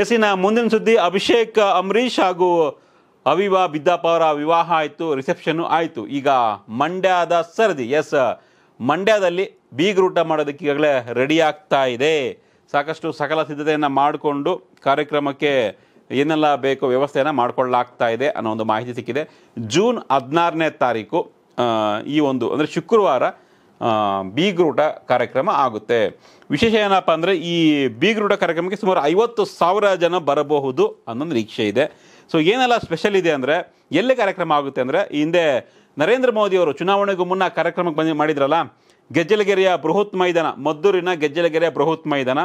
ಎಸ್ಸಿನ ಮುಂದಿನ ಸುದ್ದಿ ಅಭಿಷೇಕ್ ಅಂಬರೀಷ್ ಹಾಗೂ ಅವಿವಾ ಬಿದ್ದಾಪ ಅವರ ವಿವಾಹ ಆಯಿತು ರಿಸೆಪ್ಷನ್ ಆಯಿತು ಈಗ ಮಂಡ್ಯದ ಸರದಿ ಎಸ್ ಮಂಡ್ಯದಲ್ಲಿ ಬೀಗರೂಟ ಮಾಡೋದಕ್ಕೆ ಈಗಾಗಲೇ ರೆಡಿ ಆಗ್ತಾ ಇದೆ ಸಾಕಷ್ಟು ಸಕಲ ಸಿದ್ಧತೆಯನ್ನು ಮಾಡಿಕೊಂಡು ಕಾರ್ಯಕ್ರಮಕ್ಕೆ ಏನೆಲ್ಲ ಬೇಕೋ ವ್ಯವಸ್ಥೆಯನ್ನು ಮಾಡಿಕೊಳ್ಳಲಾಗ್ತಾ ಇದೆ ಅನ್ನೋ ಒಂದು ಮಾಹಿತಿ ಸಿಕ್ಕಿದೆ ಜೂನ್ ಹದಿನಾರನೇ ತಾರೀಕು ಈ ಒಂದು ಅಂದರೆ ಶುಕ್ರವಾರ ಬೀಗ್ರೂಟ ಕಾರ್ಯಕ್ರಮ ಆಗುತ್ತೆ ವಿಶೇಷ ಏನಪ್ಪ ಅಂದರೆ ಈ ಬೀಗ್ರೂಟ ಕಾರ್ಯಕ್ರಮಕ್ಕೆ ಸುಮಾರು ಐವತ್ತು ಸಾವಿರ ಜನ ಬರಬಹುದು ಅನ್ನೋ ನಿರೀಕ್ಷೆ ಇದೆ ಸೊ ಏನೆಲ್ಲ ಸ್ಪೆಷಲ್ ಇದೆ ಅಂದರೆ ಎಲ್ಲಿ ಕಾರ್ಯಕ್ರಮ ಆಗುತ್ತೆ ಅಂದರೆ ಹಿಂದೆ ನರೇಂದ್ರ ಮೋದಿಯವರು ಚುನಾವಣೆಗೂ ಮುನ್ನ ಕಾರ್ಯಕ್ರಮಕ್ಕೆ ಬಂದು ಮಾಡಿದ್ರಲ್ಲ ಗೆಜ್ಜಲಗೆರೆಯ ಬೃಹತ್ ಮೈದಾನ ಮದ್ದೂರಿನ ಗೆಜ್ಜಲಗೆರೆಯ ಬೃಹತ್ ಮೈದಾನ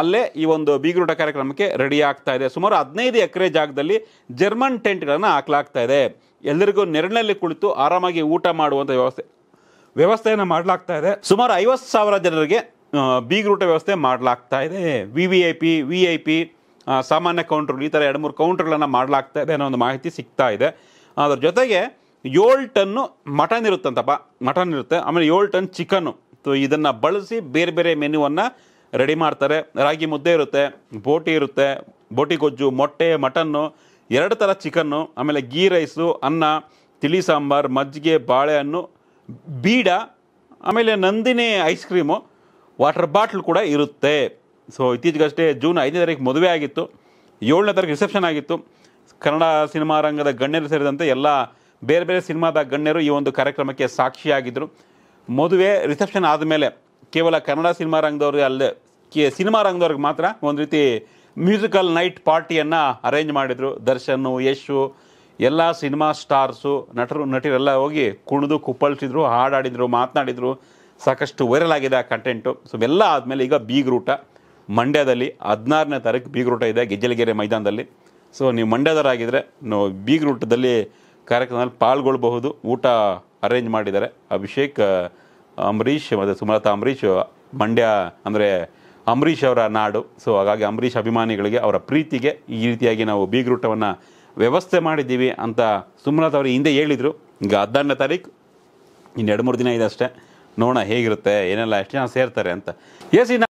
ಅಲ್ಲೇ ಈ ಒಂದು ಬೀಗ್ರೂಟ ಕಾರ್ಯಕ್ರಮಕ್ಕೆ ರೆಡಿ ಆಗ್ತಾ ಇದೆ ಸುಮಾರು ಹದಿನೈದು ಎಕರೆ ಜಾಗದಲ್ಲಿ ಜರ್ಮನ್ ಟೆಂಟ್ಗಳನ್ನು ಹಾಕಲಾಗ್ತಾ ಇದೆ ಎಲ್ಲರಿಗೂ ನೆರಳಲ್ಲಿ ಕುಳಿತು ಆರಾಮಾಗಿ ಊಟ ಮಾಡುವಂಥ ವ್ಯವಸ್ಥೆ ವ್ಯವಸ್ಥೆಯನ್ನು ಮಾಡಲಾಗ್ತಾ ಇದೆ ಸುಮಾರು ಐವತ್ತು ಸಾವಿರ ಜನರಿಗೆ ಬೀಗ್ರೂಟ ವ್ಯವಸ್ಥೆ ಮಾಡಲಾಗ್ತಾ ಇದೆ V V I P V I P ಸಾಮಾನ್ಯ ಕೌಂಟ್ರುಗಳು ಈ ಥರ ಎರಡು ಮೂರು ಕೌಂಟ್ರ್ಗಳನ್ನು ಮಾಡಲಾಗ್ತಾ ಇದೆ ಅನ್ನೋ ಒಂದು ಮಾಹಿತಿ ಸಿಗ್ತಾ ಇದೆ ಅದರ ಜೊತೆಗೆ ಏಳು ಟನ್ನು ಮಟನ್ ಇರುತ್ತಂತಪ್ಪ ಮಟನ್ ಇರುತ್ತೆ ಆಮೇಲೆ ಏಳು ಟನ್ ಚಿಕನ್ನು ಇದನ್ನು ಬಳಸಿ ಬೇರೆ ಬೇರೆ ಮೆನ್ಯೂವನ್ನು ರೆಡಿ ಮಾಡ್ತಾರೆ ರಾಗಿ ಮುದ್ದೆ ಇರುತ್ತೆ ಬೋಟಿ ಇರುತ್ತೆ ಬೋಟಿ ಗೊಜ್ಜು ಮೊಟ್ಟೆ ಮಟನ್ನು ಎರಡು ಥರ ಚಿಕನ್ನು ಆಮೇಲೆ ಗೀ ರೈಸು ಅನ್ನ ತಿಳಿ ಸಾಂಬಾರು ಮಜ್ಜಿಗೆ ಬಾಳೆಹಣ್ಣು ಬೀಡ ಆಮೇಲೆ Nandini ice cream water bottle ಕೂಡ ಇರುತ್ತೆ ಸೊ ಇತ್ತೀಚೆಗಷ್ಟೇ ಜೂನ್ ಐದನೇ ತಾರೀಕು ಮದುವೆ ಆಗಿತ್ತು ಏಳನೇ ತಾರೀಕು ರಿಸೆಪ್ಷನ್ ಆಗಿತ್ತು ಕನ್ನಡ ಸಿನಿಮಾ ರಂಗದ ಗಣ್ಯರು ಸೇರಿದಂತೆ ಎಲ್ಲ ಬೇರೆ ಬೇರೆ ಸಿನಿಮಾದ ಗಣ್ಯರು ಈ ಒಂದು ಕಾರ್ಯಕ್ರಮಕ್ಕೆ ಸಾಕ್ಷಿಯಾಗಿದ್ದರು ಮದುವೆ ರಿಸೆಪ್ಷನ್ ಆದಮೇಲೆ ಕೇವಲ ಕನ್ನಡ ಸಿನಿಮಾ ರಂಗದವ್ರಿಗೆ ಅಲ್ಲದೆ ಕೇ ಸಿನಿಮಾ ರಂಗದವ್ರಿಗೆ ಮಾತ್ರ ಒಂದು ರೀತಿ ಮ್ಯೂಸಿಕಲ್ ನೈಟ್ ಪಾರ್ಟಿಯನ್ನು ಅರೇಂಜ್ ಮಾಡಿದರು ದರ್ಶನ್ ಯಶು ಎಲ್ಲ ಸಿನಿಮಾ ಸ್ಟಾರ್ಸು ನಟರು ನಟಿರೆಲ್ಲ ಹೋಗಿ ಕುಣಿದು ಕುಪ್ಪಳ್ಸಿದ್ರು ಹಾಡಾಡಿದ್ರು ಮಾತನಾಡಿದರು ಸಾಕಷ್ಟು ವೈರಲ್ ಆಗಿದೆ ಆ ಕಂಟೆಂಟು ಸೊ ಎಲ್ಲ ಆದಮೇಲೆ ಈಗ ರೂಟ ಮಂಡ್ಯದಲ್ಲಿ ಹದಿನಾರನೇ ತಾರೀಕು ರೂಟ ಇದೆ ಗೆಜ್ಜಲಗೆರೆ ಮೈದಾನದಲ್ಲಿ ಸೊ ನೀವು ಮಂಡ್ಯದವರಾಗಿದ್ದರೆ ರೂಟದಲ್ಲಿ ಕಾರ್ಯಕ್ರಮದಲ್ಲಿ ಪಾಲ್ಗೊಳ್ಬಹುದು ಊಟ ಅರೇಂಜ್ ಮಾಡಿದ್ದಾರೆ ಅಭಿಷೇಕ್ ಅಂಬರೀಷ್ ಮತ್ತು ಸುಮಲತಾ ಅಂಬರೀಷ್ ಮಂಡ್ಯ ಅಂದರೆ ಅಂಬರೀಷ್ ಅವರ ನಾಡು ಸೊ ಹಾಗಾಗಿ ಅಂಬರೀಷ್ ಅಭಿಮಾನಿಗಳಿಗೆ ಅವರ ಪ್ರೀತಿಗೆ ಈ ರೀತಿಯಾಗಿ ನಾವು ಬೀಗ್ರೂಟವನ್ನು ವ್ಯವಸ್ಥೆ ಮಾಡಿದ್ದೀವಿ ಅಂತ ಸುಮನಾಥ್ ಅವರು ಹಿಂದೆ ಹೇಳಿದರು ಈಗ ಹದಿನಾರನೇ ತಾರೀಕು ಇನ್ನು ಎರಡು ಮೂರು ದಿನ ಇದೆ ಅಷ್ಟೇ ನೋಡೋಣ ಹೇಗಿರುತ್ತೆ ಏನೆಲ್ಲ ಎಷ್ಟು ಜನ ಸೇರ್ತಾರೆ ಅಂತ ಎಸ್ ಸಿ